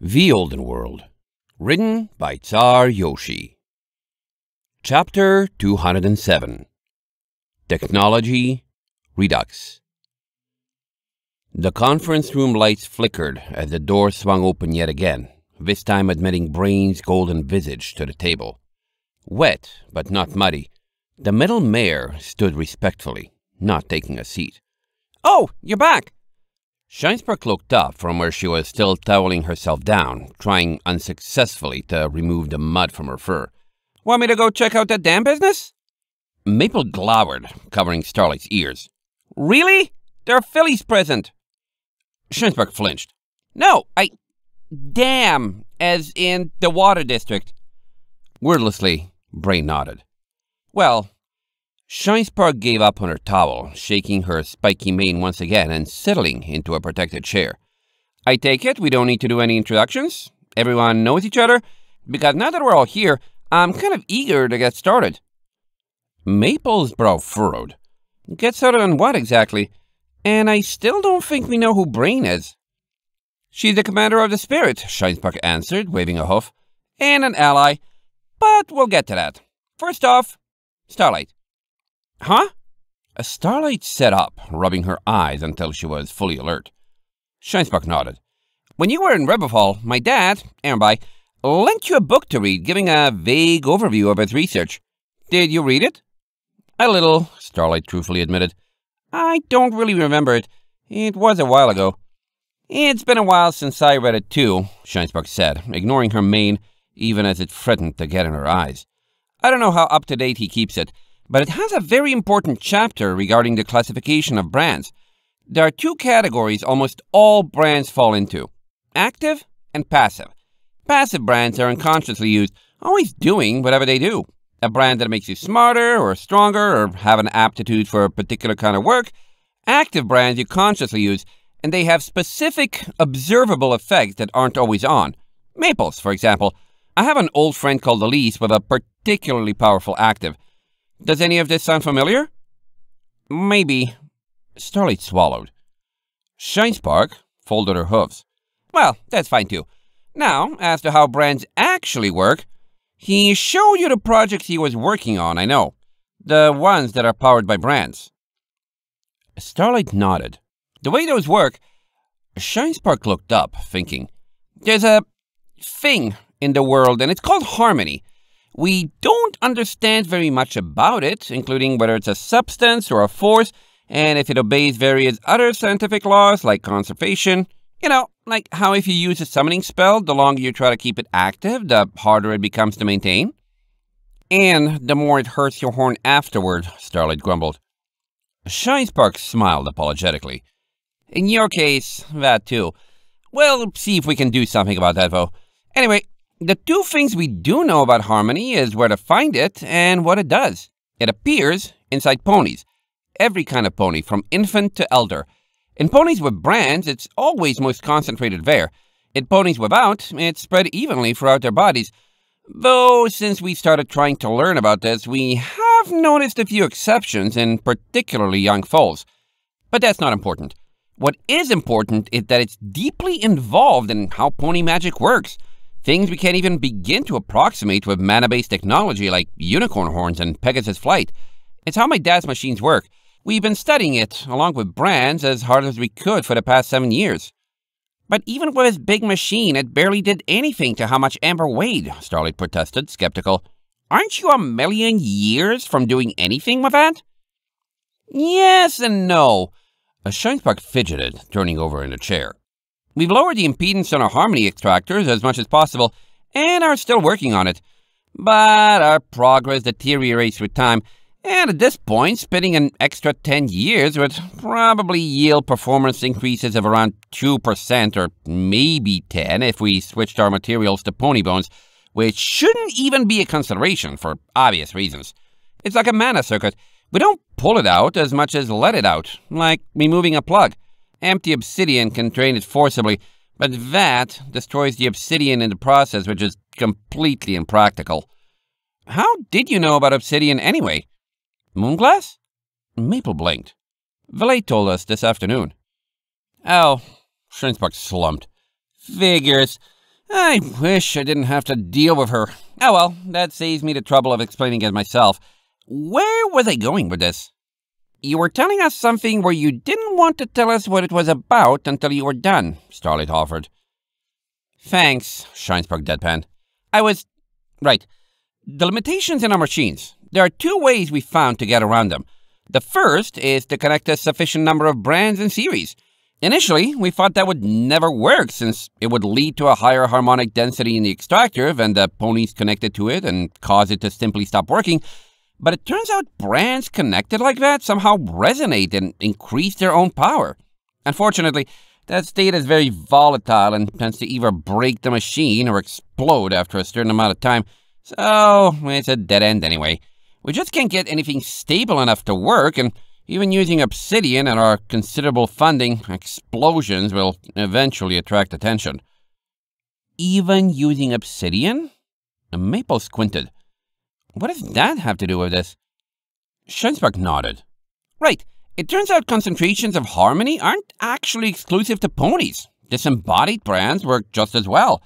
The Olden World, written by Tsar Yoshi. Chapter 207 Technology Redux. The conference room lights flickered as the door swung open yet again, this time admitting Brain's golden visage to the table. Wet, but not muddy, the middle mayor stood respectfully, not taking a seat. Oh, you're back! Scheinsberg looked up from where she was still toweling herself down, trying unsuccessfully to remove the mud from her fur. Want me to go check out that damn business? Maple glowered, covering Starlight's ears. Really? There are fillies present. Scheinsberg flinched. No, I... Damn, as in the water district. Wordlessly, Bray nodded. Well, Shinespark gave up on her towel, shaking her spiky mane once again and settling into a protected chair. I take it we don't need to do any introductions? Everyone knows each other? Because now that we're all here, I'm kind of eager to get started. Maple's brow furrowed. Get started on what exactly? And I still don't think we know who Brain is. She's the commander of the spirit, Shinespark answered, waving a hoof, and an ally. But we'll get to that. First off, Starlight. Huh? Starlight sat up, rubbing her eyes until she was fully alert. Shinespark nodded. When you were in Rebifall, my dad, Aaronby, lent you a book to read giving a vague overview of its research. Did you read it? A little, Starlight truthfully admitted. I don't really remember it. It was a while ago. It's been a while since I read it too, Shinespark said, ignoring her mane even as it threatened to get in her eyes. I don't know how up to date he keeps it. But it has a very important chapter regarding the classification of brands. There are two categories almost all brands fall into active and passive. Passive brands are unconsciously used, always doing whatever they do. A brand that makes you smarter or stronger or have an aptitude for a particular kind of work. Active brands you consciously use, and they have specific observable effects that aren't always on. Maples, for example. I have an old friend called Elise with a particularly powerful active. Does any of this sound familiar? Maybe. Starlight swallowed. Shinespark folded her hooves. Well, that's fine too. Now, as to how brands actually work, he showed you the projects he was working on, I know. The ones that are powered by brands. Starlight nodded. The way those work, Shinespark looked up, thinking, there's a thing in the world, and it's called harmony. We don't understand very much about it, including whether it's a substance or a force, and if it obeys various other scientific laws like conservation. You know, like how if you use a summoning spell, the longer you try to keep it active, the harder it becomes to maintain. And the more it hurts your horn afterward, Starlight grumbled. Shinespark smiled apologetically. In your case, that too. We'll see if we can do something about that, though. Anyway, the two things we do know about harmony is where to find it and what it does. It appears inside ponies, every kind of pony, from infant to elder. In ponies with brands, it's always most concentrated there. In ponies without, it's spread evenly throughout their bodies. Though, since we started trying to learn about this, we have noticed a few exceptions in particularly young foals. But that's not important. What is important is that it's deeply involved in how pony magic works. Things we can't even begin to approximate with mana based technology like unicorn horns and Pegasus flight. It's how my dad's machines work. We've been studying it, along with brands, as hard as we could for the past seven years. But even with his big machine, it barely did anything to how much Amber weighed, Starlight protested, skeptical. Aren't you a million years from doing anything with that? Yes and no. Shankbuck fidgeted, turning over in the chair. We've lowered the impedance on our harmony extractors as much as possible and are still working on it. But our progress deteriorates with time, and at this point, spending an extra 10 years would probably yield performance increases of around 2% or maybe 10 if we switched our materials to pony bones, which shouldn't even be a consideration for obvious reasons. It's like a mana circuit. We don't pull it out as much as let it out, like removing a plug. Empty obsidian can drain it forcibly, but that destroys the obsidian in the process, which is completely impractical. How did you know about obsidian anyway? Moonglass? Maple blinked. Valet told us this afternoon. Oh, Schrinsbach slumped. Figures. I wish I didn't have to deal with her. Oh well, that saves me the trouble of explaining it myself. Where was I going with this? You were telling us something where you didn't want to tell us what it was about until you were done, Starlight offered. Thanks, Shinesburg deadpan. I was... Right. The limitations in our machines. There are two ways we found to get around them. The first is to connect a sufficient number of brands and series. Initially, we thought that would never work since it would lead to a higher harmonic density in the extractor than the ponies connected to it and cause it to simply stop working, but it turns out brands connected like that somehow resonate and increase their own power. Unfortunately, that state is very volatile and tends to either break the machine or explode after a certain amount of time, so it's a dead end anyway. We just can't get anything stable enough to work, and even using obsidian and our considerable funding, explosions will eventually attract attention. Even using obsidian? Maple squinted. What does that have to do with this? Schensberg nodded. Right, it turns out concentrations of harmony aren't actually exclusive to ponies. Disembodied brands work just as well.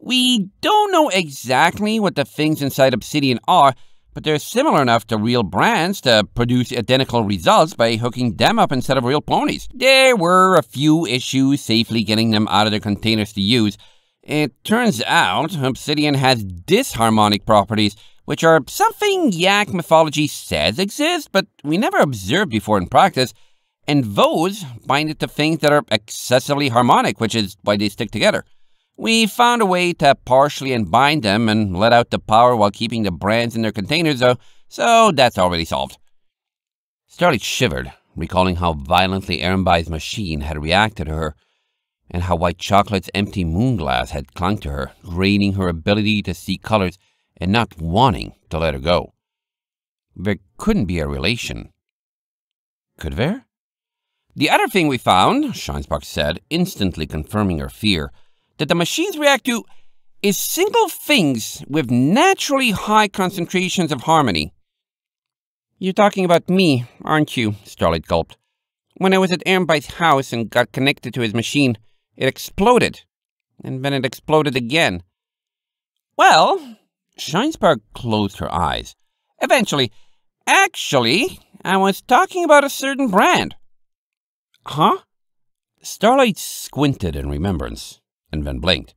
We don't know exactly what the things inside Obsidian are, but they're similar enough to real brands to produce identical results by hooking them up instead of real ponies. There were a few issues safely getting them out of their containers to use. It turns out Obsidian has disharmonic properties which are something Yak mythology says exist, but we never observed before in practice, and those bind it to things that are excessively harmonic, which is why they stick together. We found a way to partially unbind them and let out the power while keeping the brands in their containers, though, so that's already solved. Starlight shivered, recalling how violently Erembai's machine had reacted to her, and how White Chocolate's empty moon glass had clung to her, draining her ability to see colors and not wanting to let her go. There couldn't be a relation. Could there? The other thing we found, Scheinsbach said, instantly confirming her fear, that the machines react to is single things with naturally high concentrations of harmony. You're talking about me, aren't you? Starlight gulped. When I was at Airmby's house and got connected to his machine, it exploded. And then it exploded again. Well, Scheinsberg closed her eyes. Eventually, actually, I was talking about a certain brand. Huh? Starlight squinted in remembrance and then blinked.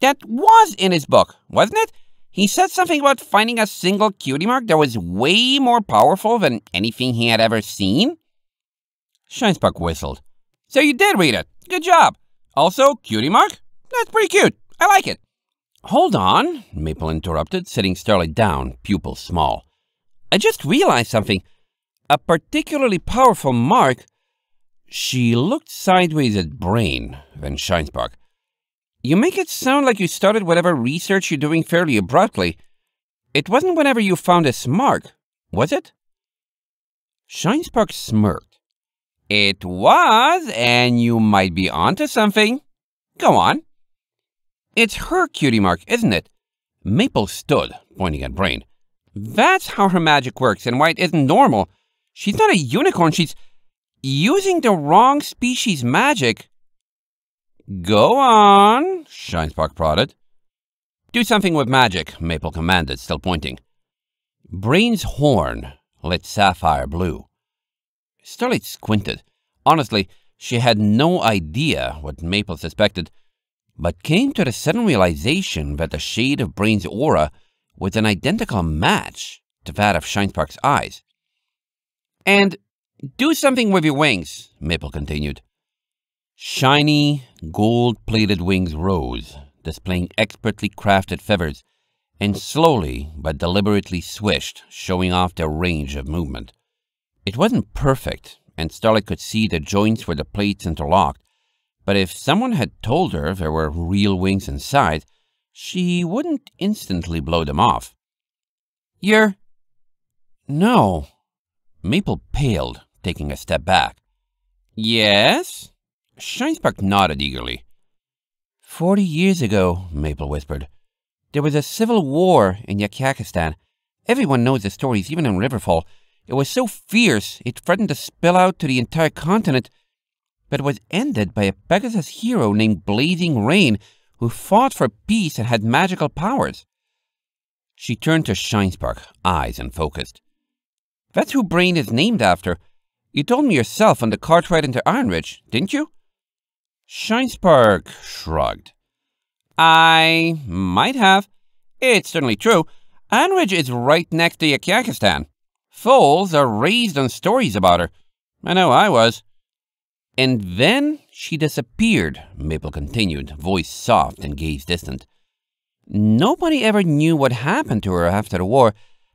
That was in his book, wasn't it? He said something about finding a single cutie mark that was way more powerful than anything he had ever seen. Scheinsberg whistled. So you did read it. Good job. Also, cutie mark? That's pretty cute. I like it. Hold on, Maple interrupted, sitting Starlight down, pupils small. I just realized something. A particularly powerful mark. She looked sideways at Brain, then Shinespark. You make it sound like you started whatever research you're doing fairly abruptly. It wasn't whenever you found this mark, was it? Shinespark smirked. It was, and you might be onto something. Go on. It's her cutie mark, isn't it? Maple stood, pointing at Brain. That's how her magic works and why it isn't normal. She's not a unicorn, she's using the wrong species magic. Go on, Shinespark prodded. Do something with magic, Maple commanded, still pointing. Brain's horn lit sapphire blue. Starlight squinted. Honestly, she had no idea what Maple suspected, but came to the sudden realization that the shade of Brain's aura was an identical match to that of Shinespark's eyes. And do something with your wings, Maple continued. Shiny, gold-plated wings rose, displaying expertly crafted feathers, and slowly but deliberately swished, showing off their range of movement. It wasn't perfect, and Starlight could see the joints where the plates interlocked, but if someone had told her there were real wings inside, she wouldn't instantly blow them off. You're... No. Maple paled, taking a step back. Yes? Scheinsberg nodded eagerly. Forty years ago, Maple whispered, there was a civil war in Yakakistan. Everyone knows the stories, even in Riverfall. It was so fierce, it threatened to spill out to the entire continent but was ended by a Pegasus hero named Blazing Rain who fought for peace and had magical powers. She turned to Shinespark, eyes unfocused. That's who Brain is named after. You told me yourself on the cart ride into Ironridge, didn't you? Shinespark shrugged. I might have. It's certainly true. Ironridge is right next to Yakakistan. Foals are raised on stories about her. I know I was. And then she disappeared, Maple continued, voice soft and gaze distant. Nobody ever knew what happened to her after the war,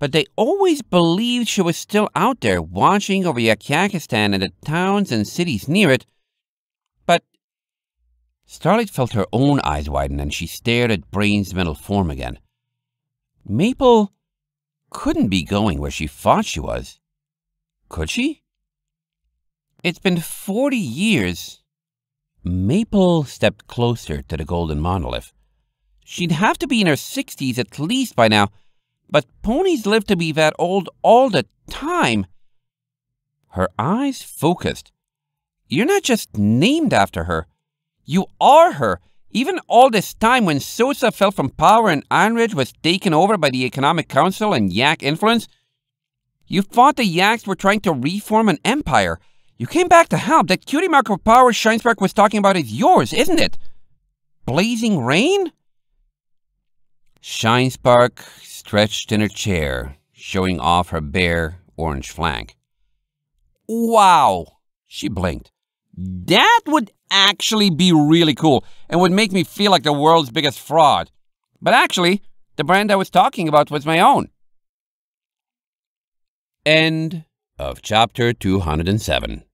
but they always believed she was still out there watching over Yakakistan and the towns and cities near it. But Starlight felt her own eyes widen and she stared at Brain's mental form again. Maple couldn't be going where she thought she was. Could she? It's been 40 years. Maple stepped closer to the golden monolith. She'd have to be in her 60s at least by now, but ponies live to be that old all the time. Her eyes focused. You're not just named after her. You are her. Even all this time when Sosa fell from power and Ironridge was taken over by the Economic Council and Yak influence, you thought the Yaks were trying to reform an empire. You came back to help. That cutie mark of power Shinespark was talking about is yours, isn't it? Blazing Rain? Shinespark stretched in her chair, showing off her bare orange flank. Wow, she blinked. That would actually be really cool and would make me feel like the world's biggest fraud. But actually, the brand I was talking about was my own. End of chapter 207.